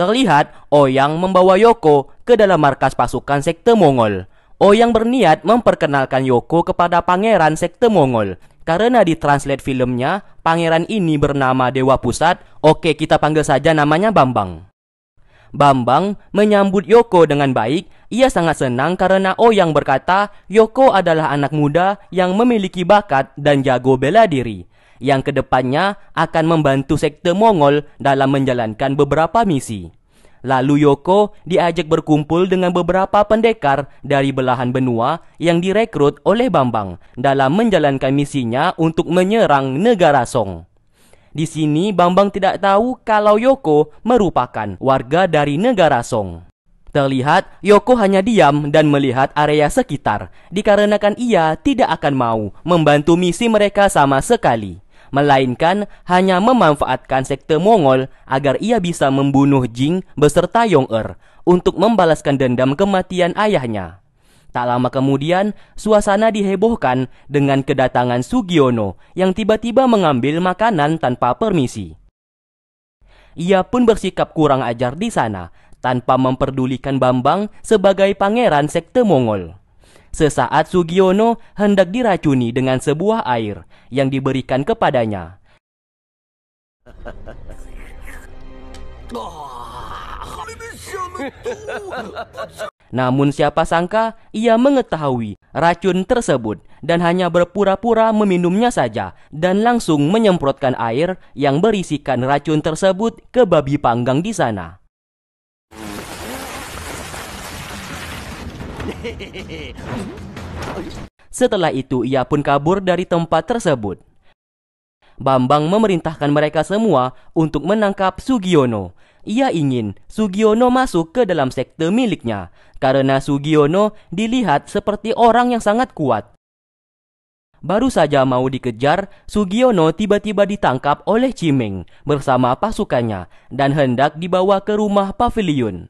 Terlihat Oyang membawa Yoko ke dalam markas pasukan sekte Mongol. Oyang berniat memperkenalkan Yoko kepada pangeran sekte Mongol. Karena di translate filmnya, pangeran ini bernama Dewa Pusat, oke kita panggil saja namanya Bambang. Bambang menyambut Yoko dengan baik. Ia sangat senang karena Oyang berkata, Yoko adalah anak muda yang memiliki bakat dan jago bela diri yang kedepannya akan membantu sekte Mongol dalam menjalankan beberapa misi. Lalu Yoko diajak berkumpul dengan beberapa pendekar dari belahan benua yang direkrut oleh Bambang dalam menjalankan misinya untuk menyerang negara Song. Di sini Bambang tidak tahu kalau Yoko merupakan warga dari negara Song. Terlihat Yoko hanya diam dan melihat area sekitar dikarenakan ia tidak akan mau membantu misi mereka sama sekali melainkan hanya memanfaatkan sekte Mongol agar ia bisa membunuh Jing beserta Yong Er untuk membalaskan dendam kematian ayahnya. Tak lama kemudian, suasana dihebohkan dengan kedatangan Sugiono yang tiba-tiba mengambil makanan tanpa permisi. Ia pun bersikap kurang ajar di sana, tanpa memperdulikan Bambang sebagai pangeran sekte Mongol. Sesaat Sugiono hendak diracuni dengan sebuah air yang diberikan kepadanya. Namun siapa sangka ia mengetahui racun tersebut dan hanya berpura-pura meminumnya saja dan langsung menyemprotkan air yang berisikan racun tersebut ke babi panggang di sana. Setelah itu ia pun kabur dari tempat tersebut. Bambang memerintahkan mereka semua untuk menangkap Sugiono. Ia ingin Sugiono masuk ke dalam sekte miliknya karena Sugiono dilihat seperti orang yang sangat kuat. Baru saja mau dikejar, Sugiono tiba-tiba ditangkap oleh Cimeng bersama pasukannya dan hendak dibawa ke rumah pavilion.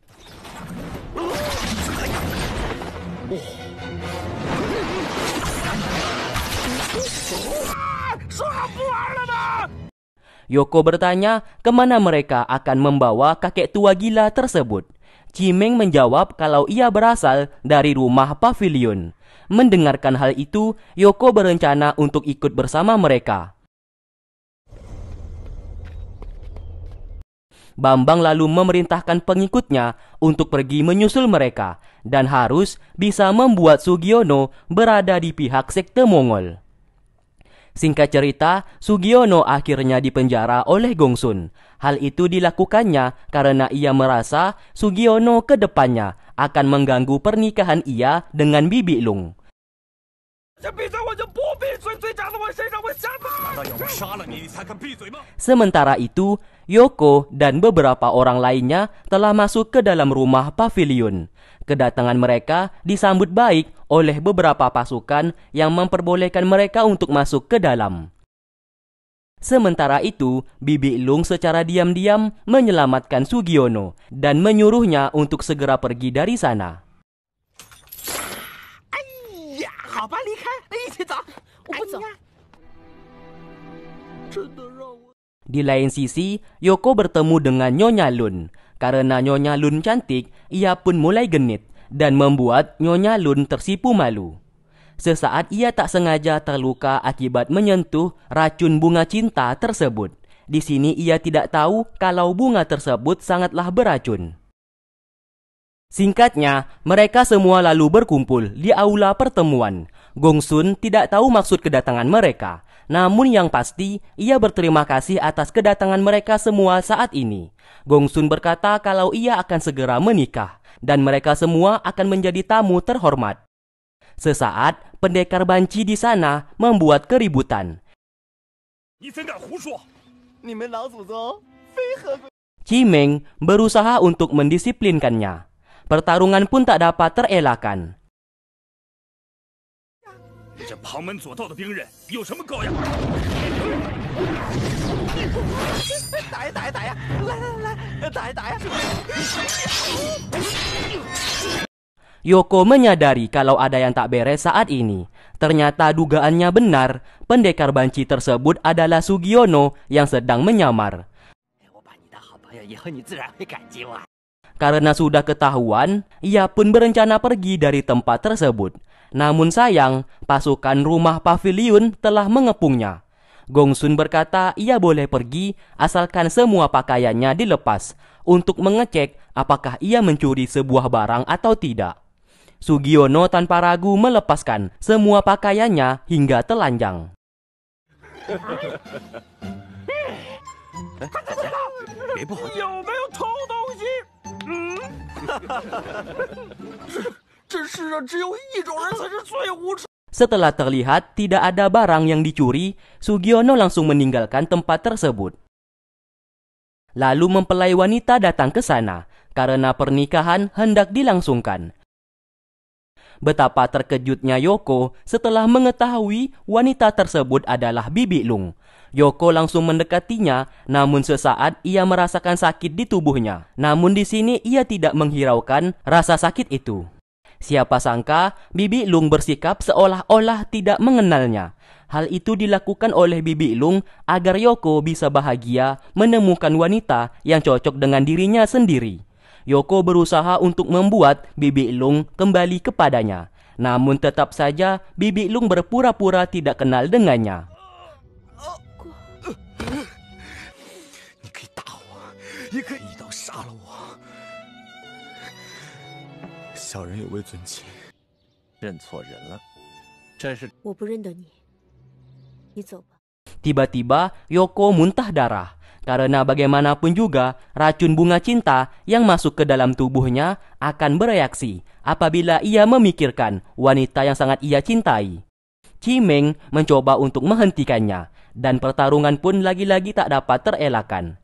Yoko bertanya kemana mereka akan membawa kakek tua gila tersebut. Cimeng menjawab kalau ia berasal dari rumah pavilion. Mendengarkan hal itu, Yoko berencana untuk ikut bersama mereka. Bambang lalu memerintahkan pengikutnya untuk pergi menyusul mereka dan harus bisa membuat Sugiono berada di pihak sekte Mongol. Singkat cerita, Sugiono akhirnya dipenjara oleh Gongsun. Hal itu dilakukannya karena ia merasa Sugiono ke depannya akan mengganggu pernikahan ia dengan Bibi Lung. Sementara itu, Yoko dan beberapa orang lainnya telah masuk ke dalam rumah pavilion. Kedatangan mereka disambut baik oleh beberapa pasukan yang memperbolehkan mereka untuk masuk ke dalam. Sementara itu, Bibi Lung secara diam-diam menyelamatkan Sugiono dan menyuruhnya untuk segera pergi dari sana. Di lain sisi, Yoko bertemu dengan Nyonya Lun. Karena Nyonya Lun cantik, ia pun mulai genit dan membuat Nyonya Lun tersipu malu. Sesaat ia tak sengaja terluka akibat menyentuh racun bunga cinta tersebut. Di sini ia tidak tahu kalau bunga tersebut sangatlah beracun. Singkatnya, mereka semua lalu berkumpul di aula pertemuan. Gongsun tidak tahu maksud kedatangan mereka. Namun yang pasti, ia berterima kasih atas kedatangan mereka semua saat ini. Gongsun berkata kalau ia akan segera menikah dan mereka semua akan menjadi tamu terhormat. Sesaat, pendekar banci di sana membuat keributan. Cimeng berusaha untuk mendisiplinkannya. Pertarungan pun tak dapat terelakkan. Yoko menyadari kalau ada yang tak beres saat ini. Ternyata dugaannya benar, pendekar banci tersebut adalah Sugiono yang sedang menyamar. Karena sudah ketahuan, ia pun berencana pergi dari tempat tersebut. Namun sayang, pasukan rumah pavilion telah mengepungnya. Gongsun berkata ia boleh pergi asalkan semua pakaiannya dilepas untuk mengecek apakah ia mencuri sebuah barang atau tidak. Sugiono tanpa ragu melepaskan semua pakaiannya hingga telanjang. Ya, Setelah terlihat tidak ada barang yang dicuri, Sugiono langsung meninggalkan tempat tersebut. Lalu mempelai wanita datang ke sana karena pernikahan hendak dilangsungkan. Betapa terkejutnya Yoko setelah mengetahui wanita tersebut adalah Bibi Lung. Yoko langsung mendekatinya, namun sesaat ia merasakan sakit di tubuhnya. Namun di sini ia tidak menghiraukan rasa sakit itu. Siapa sangka Bibi Lung bersikap seolah-olah tidak mengenalnya. Hal itu dilakukan oleh Bibi Lung agar Yoko bisa bahagia menemukan wanita yang cocok dengan dirinya sendiri. Yoko berusaha untuk membuat Bibi Lung kembali kepadanya. Namun tetap saja Bibi Lung berpura-pura tidak kenal dengannya. Oh. tiba tiba Yoko muntah darah karena bagaimanapun juga racun bunga cinta yang masuk ke dalam tubuhnya akan bereaksi apabila ia memikirkan wanita yang sangat ia cintai. Cimeng mencoba untuk menghentikannya dan pertarungan pun lagi-lagi tak dapat terelakkan.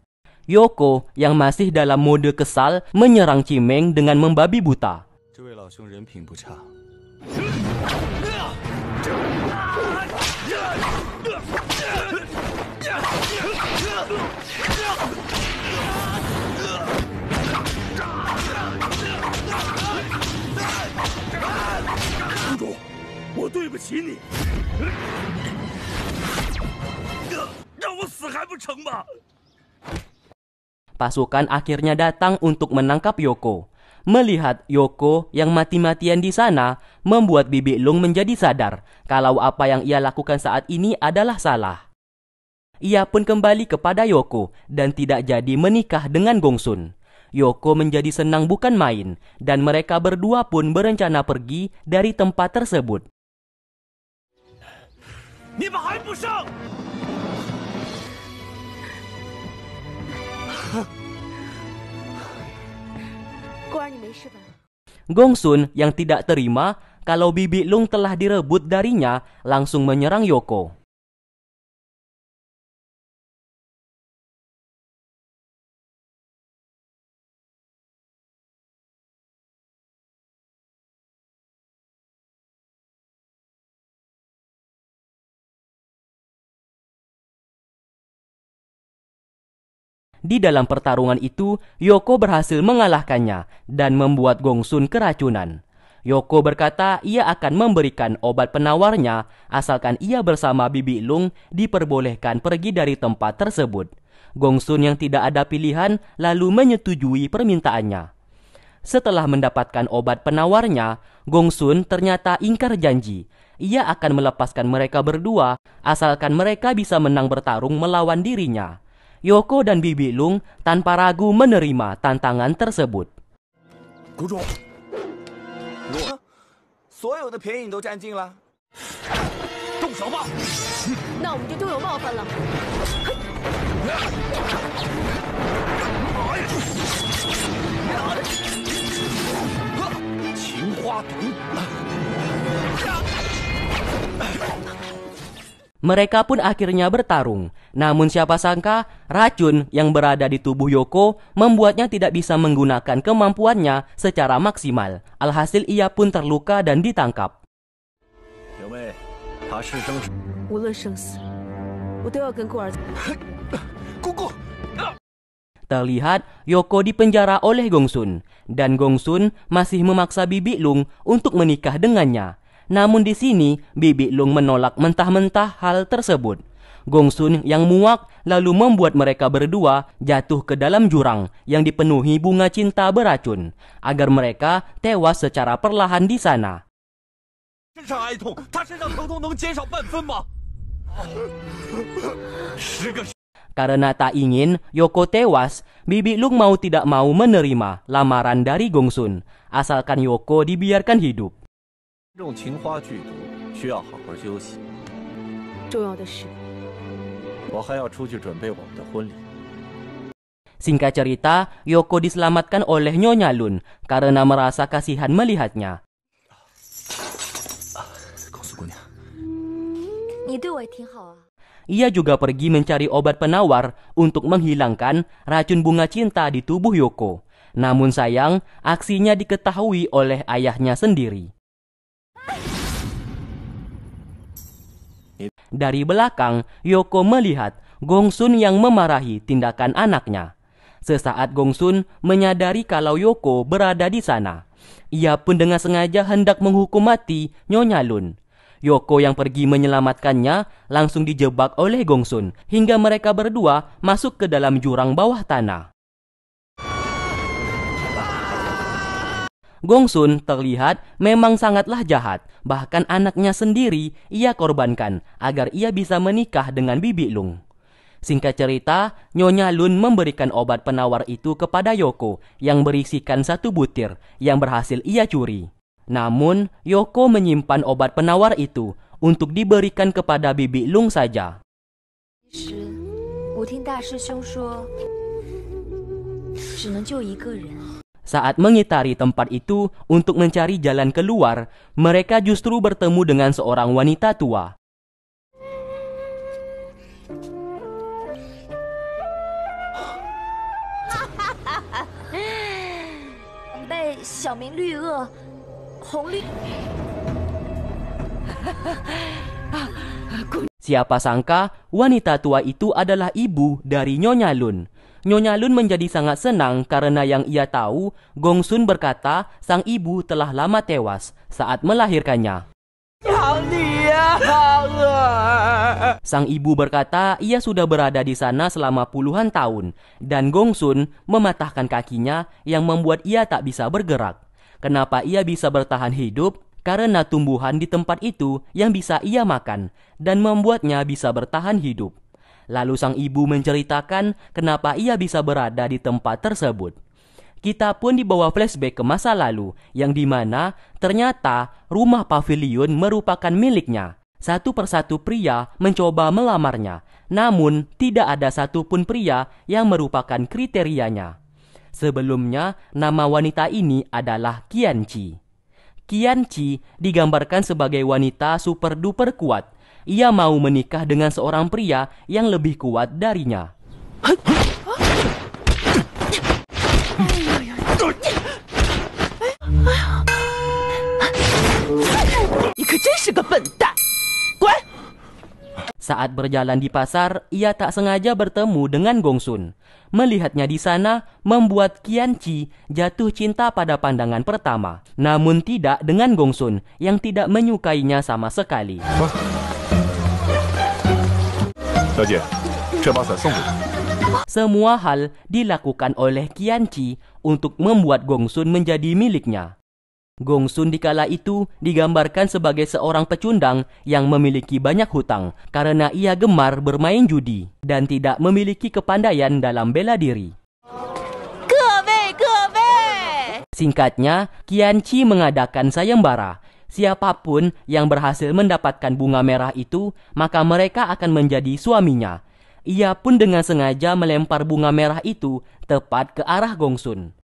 Yoko yang masih dalam mode kesal menyerang Cimeng dengan membabi buta. 这位老兄人品不差。公主，我对不起你，让我死还不成吗？Pasukan akhirnya datang untuk menangkap Yoko. Melihat Yoko yang mati-matian di sana membuat Bibi Lung menjadi sadar kalau apa yang ia lakukan saat ini adalah salah. Ia pun kembali kepada Yoko dan tidak jadi menikah dengan Gongsun. Yoko menjadi senang bukan main dan mereka berdua pun berencana pergi dari tempat tersebut. Gongsun yang tidak terima kalau Bibi Lung telah direbut darinya langsung menyerang Yoko. Di dalam pertarungan itu, Yoko berhasil mengalahkannya dan membuat Gongsun keracunan. Yoko berkata ia akan memberikan obat penawarnya asalkan ia bersama Bibi Lung diperbolehkan pergi dari tempat tersebut. Gongsun yang tidak ada pilihan lalu menyetujui permintaannya. Setelah mendapatkan obat penawarnya, Gongsun ternyata ingkar janji. Ia akan melepaskan mereka berdua asalkan mereka bisa menang bertarung melawan dirinya. Yoko dan Bibi Lung tanpa ragu menerima tantangan tersebut. Mereka pun akhirnya bertarung. Namun siapa sangka, racun yang berada di tubuh Yoko membuatnya tidak bisa menggunakan kemampuannya secara maksimal. Alhasil ia pun terluka dan ditangkap. Terlihat Yoko dipenjara oleh Gongsun dan Gongsun masih memaksa Bibi Lung untuk menikah dengannya. Namun di sini, Bibi Lung menolak mentah-mentah hal tersebut. Gong Sun yang muak lalu membuat mereka berdua jatuh ke dalam jurang yang dipenuhi bunga cinta beracun, agar mereka tewas secara perlahan di sana. Karena tak ingin Yoko tewas, Bibi Lung mau tidak mau menerima lamaran dari Gong Sun asalkan Yoko dibiarkan hidup. Singkat cerita, Yoko diselamatkan oleh Nyonya Lun karena merasa kasihan melihatnya. Ah, Ia juga pergi mencari obat penawar untuk menghilangkan racun bunga cinta di tubuh Yoko. Namun sayang, aksinya diketahui oleh ayahnya sendiri. Dari belakang, Yoko melihat Gongsun yang memarahi tindakan anaknya. Sesaat Gongsun menyadari kalau Yoko berada di sana. Ia pun dengan sengaja hendak menghukum mati Nyonya Lun. Yoko yang pergi menyelamatkannya langsung dijebak oleh Gongsun hingga mereka berdua masuk ke dalam jurang bawah tanah. Gongsun terlihat memang sangatlah jahat, bahkan anaknya sendiri ia korbankan agar ia bisa menikah dengan Bibi Lung. Singkat cerita, Nyonya Lun memberikan obat penawar itu kepada Yoko yang berisikan satu butir yang berhasil ia curi. Namun, Yoko menyimpan obat penawar itu untuk diberikan kepada Bibi Lung saja. Saat mengitari tempat itu untuk mencari jalan keluar, mereka justru bertemu dengan seorang wanita tua. Siapa sangka wanita tua itu adalah ibu dari Nyonya Lun. Nyonya Lun menjadi sangat senang karena yang ia tahu, Gong Sun berkata sang ibu telah lama tewas saat melahirkannya. Sang ibu berkata ia sudah berada di sana selama puluhan tahun dan Gong Sun mematahkan kakinya yang membuat ia tak bisa bergerak. Kenapa ia bisa bertahan hidup? Karena tumbuhan di tempat itu yang bisa ia makan dan membuatnya bisa bertahan hidup. Lalu sang ibu menceritakan kenapa ia bisa berada di tempat tersebut. Kita pun dibawa flashback ke masa lalu, yang dimana ternyata rumah pavilion merupakan miliknya. Satu persatu pria mencoba melamarnya, namun tidak ada satupun pria yang merupakan kriterianya. Sebelumnya, nama wanita ini adalah Kianci. Kianci digambarkan sebagai wanita super duper kuat ia mau menikah dengan seorang pria yang lebih kuat darinya. Saat berjalan di pasar, ia tak sengaja bertemu dengan Gongsun. Melihatnya di sana, membuat Qian Qi jatuh cinta pada pandangan pertama. Namun tidak dengan Gongsun yang tidak menyukainya sama sekali. Semua hal dilakukan oleh Qianqi untuk membuat Gongsun menjadi miliknya. Gongsun di kala itu digambarkan sebagai seorang pecundang yang memiliki banyak hutang karena ia gemar bermain judi dan tidak memiliki kepandaian dalam bela diri. Singkatnya, Qianqi mengadakan sayembara Siapapun yang berhasil mendapatkan bunga merah itu, maka mereka akan menjadi suaminya. Ia pun dengan sengaja melempar bunga merah itu tepat ke arah Gongsun.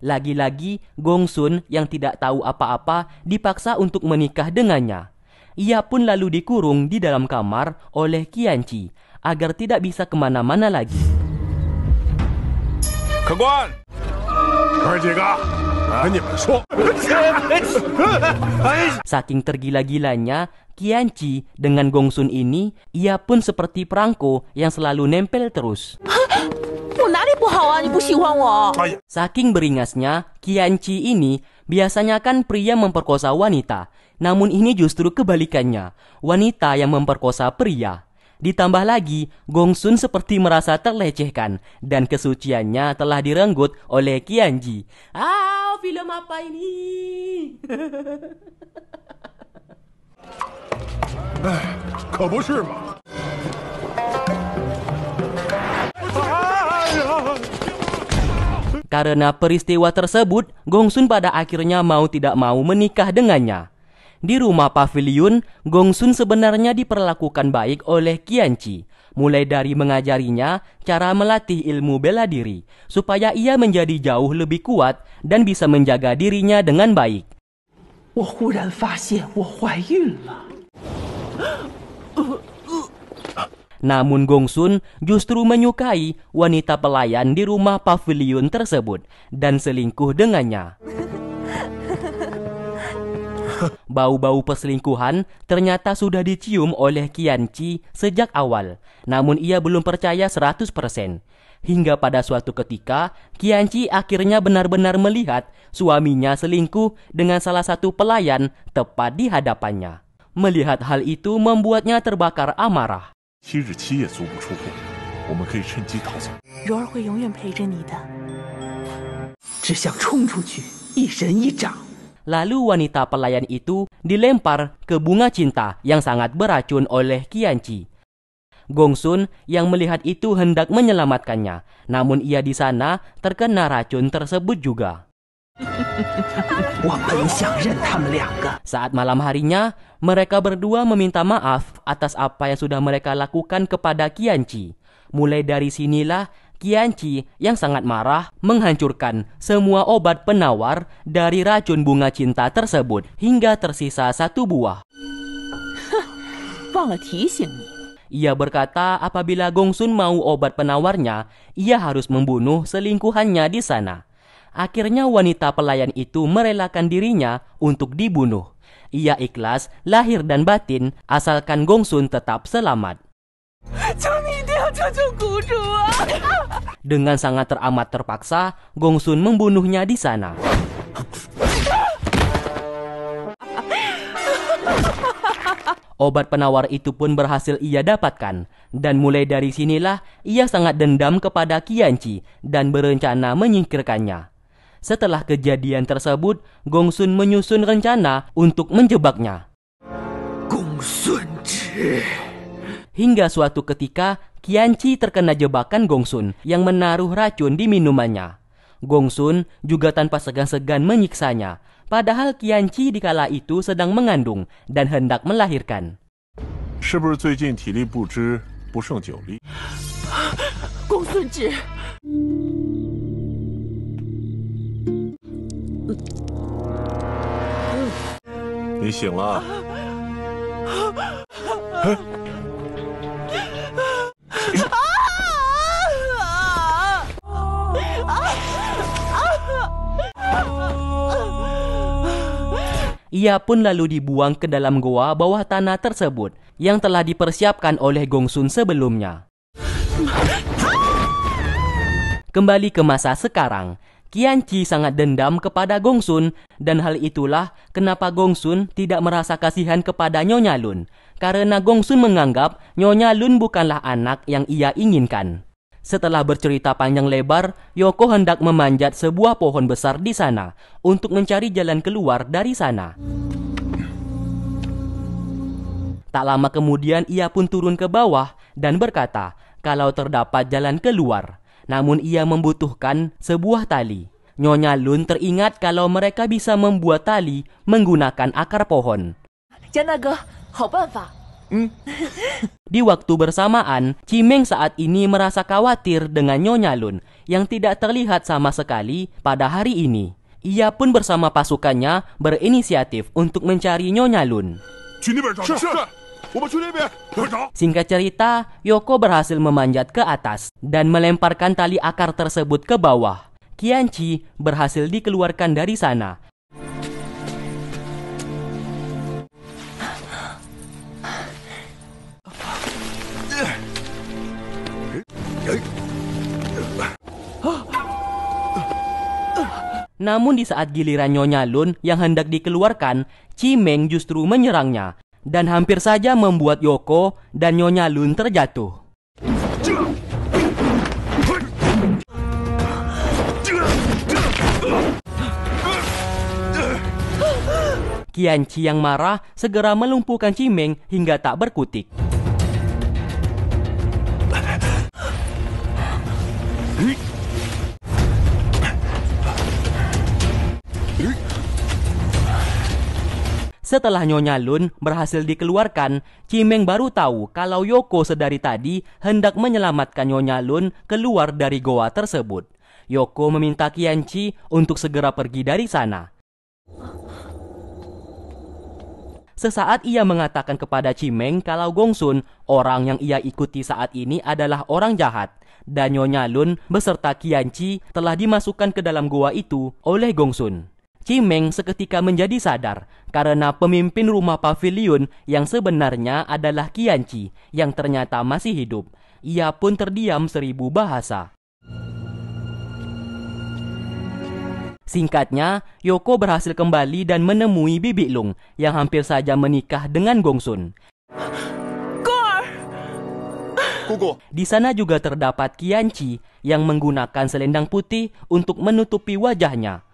Lagi-lagi Gongsun yang tidak tahu apa-apa dipaksa untuk menikah dengannya. Ia pun lalu dikurung di dalam kamar oleh Qianqi agar tidak bisa kemana-mana lagi. Keguan! Ah. Saking tergila-gilanya, Kianci dengan Gongsun ini, ia pun seperti perangko yang selalu nempel terus. Saking beringasnya, Kianci ini biasanya kan pria memperkosa wanita. Namun ini justru kebalikannya, wanita yang memperkosa pria. Ditambah lagi, Gongsun seperti merasa terlecehkan dan kesuciannya telah direnggut oleh Kianji. Ah, film apa ini? Ah, peristiwa tersebut, Gongsun pada akhirnya mau tidak mau menikah dengannya. Di rumah pavilion, Gongsun sebenarnya diperlakukan baik oleh Qianci, mulai dari mengajarinya cara melatih ilmu bela diri, supaya ia menjadi jauh lebih kuat dan bisa menjaga dirinya dengan baik. Namun Gongsun justru menyukai wanita pelayan di rumah pavilion tersebut dan selingkuh dengannya. Bau-bau perselingkuhan ternyata sudah dicium oleh Chi sejak awal, namun ia belum percaya 100%. Hingga pada suatu ketika, Chi akhirnya benar-benar melihat suaminya selingkuh dengan salah satu pelayan tepat di hadapannya. Melihat hal itu membuatnya terbakar amarah. 七日七夜足不出户，我们可以趁机逃走。柔儿会永远陪着你的，只想冲出去一人一掌。Lalu wanita pelayan itu dilempar ke bunga cinta yang sangat beracun oleh Kianci. Gongsun yang melihat itu hendak menyelamatkannya, namun ia di sana terkena racun tersebut juga. Saat malam harinya, mereka berdua meminta maaf atas apa yang sudah mereka lakukan kepada Kianci. Mulai dari sinilah Qianqi yang sangat marah menghancurkan semua obat penawar dari racun bunga cinta tersebut hingga tersisa satu buah. Ia berkata apabila Gongsun mau obat penawarnya, ia harus membunuh selingkuhannya di sana. Akhirnya wanita pelayan itu merelakan dirinya untuk dibunuh. Ia ikhlas lahir dan batin asalkan Gongsun tetap selamat. Dengan sangat teramat terpaksa, Gongsun membunuhnya di sana. Obat penawar itu pun berhasil ia dapatkan, dan mulai dari sinilah ia sangat dendam kepada Qianci dan berencana menyingkirkannya. Setelah kejadian tersebut, Gongsun menyusun rencana untuk menjebaknya. Gongsun Hingga suatu ketika, Kianci terkena jebakan Gongsun yang menaruh racun di minumannya. Gongsun juga tanpa segan-segan menyiksanya, padahal Kianci di kala itu sedang mengandung dan hendak melahirkan. Ia pun lalu dibuang ke dalam goa bawah tanah tersebut yang telah dipersiapkan oleh Gongsun sebelumnya. Kembali ke masa sekarang, Qian Qi sangat dendam kepada Gongsun dan hal itulah kenapa Gongsun tidak merasa kasihan kepada Nyonya Lun karena Gongsun menganggap Nyonya Lun bukanlah anak yang ia inginkan. Setelah bercerita panjang lebar, Yoko hendak memanjat sebuah pohon besar di sana untuk mencari jalan keluar dari sana. Tak lama kemudian ia pun turun ke bawah dan berkata, "Kalau terdapat jalan keluar, namun ia membutuhkan sebuah tali." Nyonya Lun teringat kalau mereka bisa membuat tali menggunakan akar pohon. 将那个好办法 Hmm? Di waktu bersamaan, Cimeng saat ini merasa khawatir dengan Nyonya Lun yang tidak terlihat sama sekali pada hari ini. Ia pun bersama pasukannya berinisiatif untuk mencari Nyonya Lun. Singkat cerita, Yoko berhasil memanjat ke atas dan melemparkan tali akar tersebut ke bawah. Kianchi berhasil dikeluarkan dari sana Namun di saat giliran Nyonya Lun yang hendak dikeluarkan, Cimeng justru menyerangnya dan hampir saja membuat Yoko dan Nyonya Lun terjatuh. Kian Chi yang marah segera melumpuhkan Cimeng hingga tak berkutik. Setelah Nyonya Lun berhasil dikeluarkan, Cimeng baru tahu kalau Yoko sedari tadi hendak menyelamatkan Nyonya Lun keluar dari goa tersebut. Yoko meminta Kianchi untuk segera pergi dari sana. Sesaat ia mengatakan kepada Cimeng kalau Gongsun, orang yang ia ikuti saat ini adalah orang jahat. Dan Nyonya Lun beserta Kianchi telah dimasukkan ke dalam goa itu oleh Gongsun. Cimeng seketika menjadi sadar karena pemimpin rumah pavilion yang sebenarnya adalah Kianci yang ternyata masih hidup. Ia pun terdiam seribu bahasa. Singkatnya, Yoko berhasil kembali dan menemui Bibi Lung yang hampir saja menikah dengan Gongsun. Di sana juga terdapat Kianci yang menggunakan selendang putih untuk menutupi wajahnya.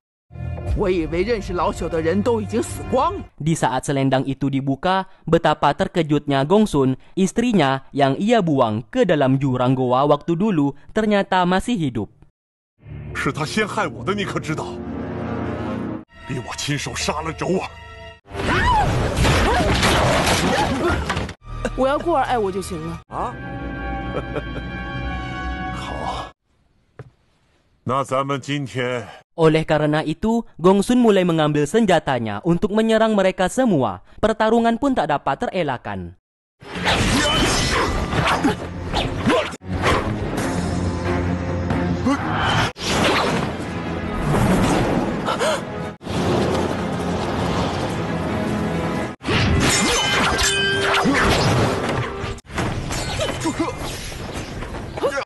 Di saat selendang itu dibuka, betapa terkejutnya Gongsun, istrinya yang ia buang ke dalam jurang goa waktu dulu ternyata masih hidup. 是他先害我的，你可知道？逼我亲手杀了周儿。我要过儿爱我就行了。啊？Nah, Oleh karena itu, Gongsun mulai mengambil senjatanya untuk menyerang mereka semua. Pertarungan pun tak dapat terelakkan.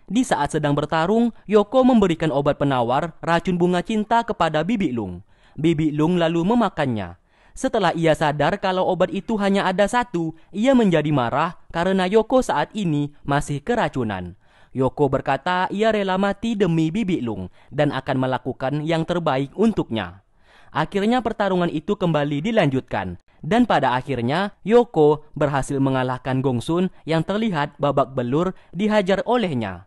Di saat sedang bertarung, Yoko memberikan obat penawar racun bunga cinta kepada Bibi Lung. Bibi Lung lalu memakannya. Setelah ia sadar kalau obat itu hanya ada satu, ia menjadi marah karena Yoko saat ini masih keracunan. Yoko berkata ia rela mati demi Bibi Lung dan akan melakukan yang terbaik untuknya. Akhirnya pertarungan itu kembali dilanjutkan dan pada akhirnya Yoko berhasil mengalahkan Gongsun yang terlihat babak belur dihajar olehnya.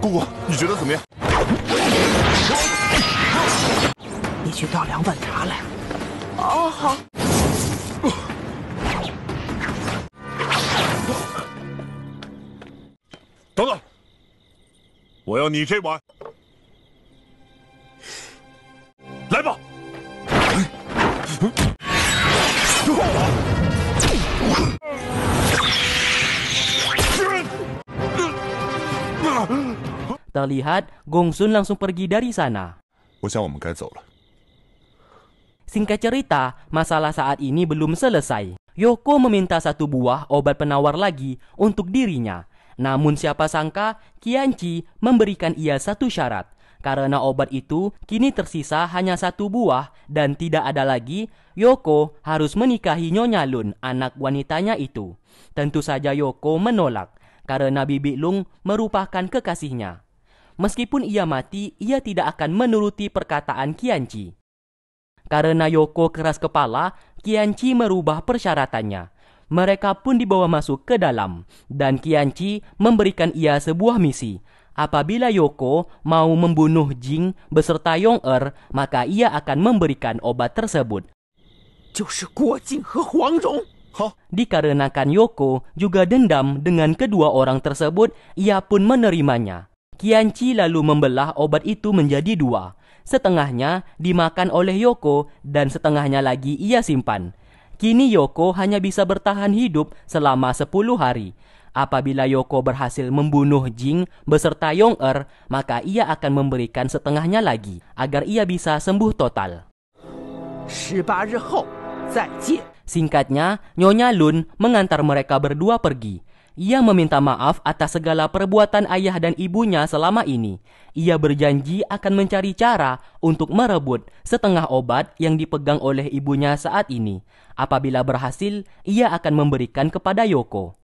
姑姑，你觉得怎么样？你去倒两碗茶来。哦，好。等等，我要你这碗，来吧。Terlihat Gong Sun langsung pergi dari sana. Singkat cerita, masalah saat ini belum selesai. Yoko meminta satu buah obat penawar lagi untuk dirinya. Namun siapa sangka, Kianchi memberikan ia satu syarat. Karena obat itu kini tersisa hanya satu buah dan tidak ada lagi, Yoko harus menikahi Nyonya Lun, anak wanitanya itu. Tentu saja Yoko menolak karena Bibi Lung merupakan kekasihnya. Meskipun ia mati, ia tidak akan menuruti perkataan Kianci. Karena Yoko keras kepala, Kianci merubah persyaratannya mereka pun dibawa masuk ke dalam, dan Kianci memberikan ia sebuah misi, Apabila Yoko mau membunuh Jing beserta Yong-er, maka ia akan memberikan obat tersebut. Dikarenakan Yoko juga dendam dengan kedua orang tersebut, ia pun menerimanya. Kianchi lalu membelah obat itu menjadi dua. Setengahnya dimakan oleh Yoko dan setengahnya lagi ia simpan. Kini Yoko hanya bisa bertahan hidup selama sepuluh hari. Apabila Yoko berhasil membunuh Jing beserta Yong-er, maka ia akan memberikan setengahnya lagi agar ia bisa sembuh total. Singkatnya, Nyonya Lun mengantar mereka berdua pergi. Ia meminta maaf atas segala perbuatan ayah dan ibunya selama ini. Ia berjanji akan mencari cara untuk merebut setengah obat yang dipegang oleh ibunya saat ini. Apabila berhasil, ia akan memberikan kepada Yoko.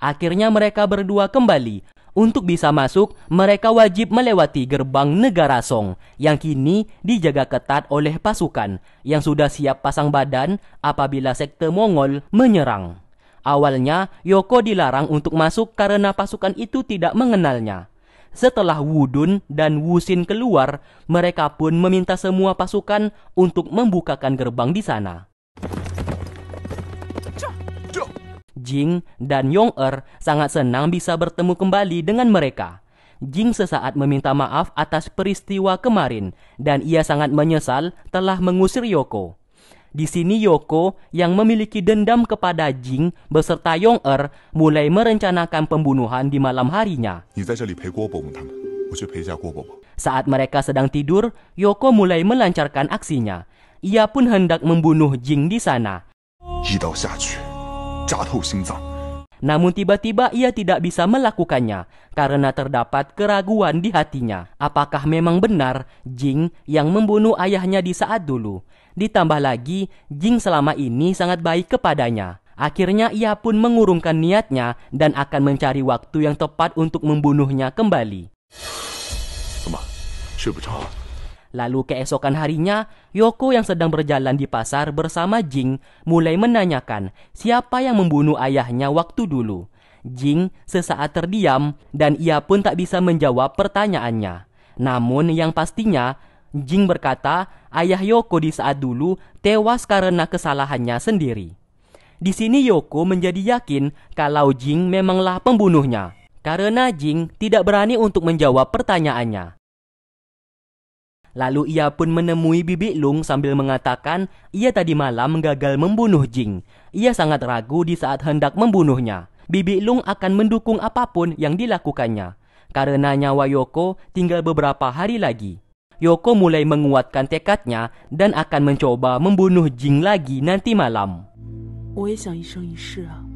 Akhirnya mereka berdua kembali. Untuk bisa masuk, mereka wajib melewati gerbang negara Song yang kini dijaga ketat oleh pasukan yang sudah siap pasang badan apabila sekte Mongol menyerang. Awalnya, Yoko dilarang untuk masuk karena pasukan itu tidak mengenalnya. Setelah Wudun dan Wusin keluar, mereka pun meminta semua pasukan untuk membukakan gerbang di sana. Jing dan Yong-er sangat senang bisa bertemu kembali dengan mereka. Jing sesaat meminta maaf atas peristiwa kemarin dan ia sangat menyesal telah mengusir Yoko. Di sini Yoko yang memiliki dendam kepada Jing beserta Yong-er mulai merencanakan pembunuhan di malam harinya. Saat mereka sedang tidur, Yoko mulai melancarkan aksinya. Ia pun hendak membunuh Jing di sana. 一刀下去。namun tiba-tiba ia tidak bisa melakukannya karena terdapat keraguan di hatinya. Apakah memang benar Jing yang membunuh ayahnya di saat dulu? Ditambah lagi, Jing selama ini sangat baik kepadanya. Akhirnya ia pun mengurungkan niatnya dan akan mencari waktu yang tepat untuk membunuhnya kembali. on, Lalu keesokan harinya, Yoko yang sedang berjalan di pasar bersama Jing mulai menanyakan siapa yang membunuh ayahnya waktu dulu. Jing sesaat terdiam dan ia pun tak bisa menjawab pertanyaannya. Namun yang pastinya, Jing berkata ayah Yoko di saat dulu tewas karena kesalahannya sendiri. Di sini Yoko menjadi yakin kalau Jing memanglah pembunuhnya. Karena Jing tidak berani untuk menjawab pertanyaannya. Lalu ia pun menemui Bibi Lung sambil mengatakan ia tadi malam gagal membunuh Jing. Ia sangat ragu di saat hendak membunuhnya. Bibi Lung akan mendukung apapun yang dilakukannya. Karena nyawa Yoko tinggal beberapa hari lagi. Yoko mulai menguatkan tekadnya dan akan mencoba membunuh Jing lagi nanti malam. 我也想一生一世啊。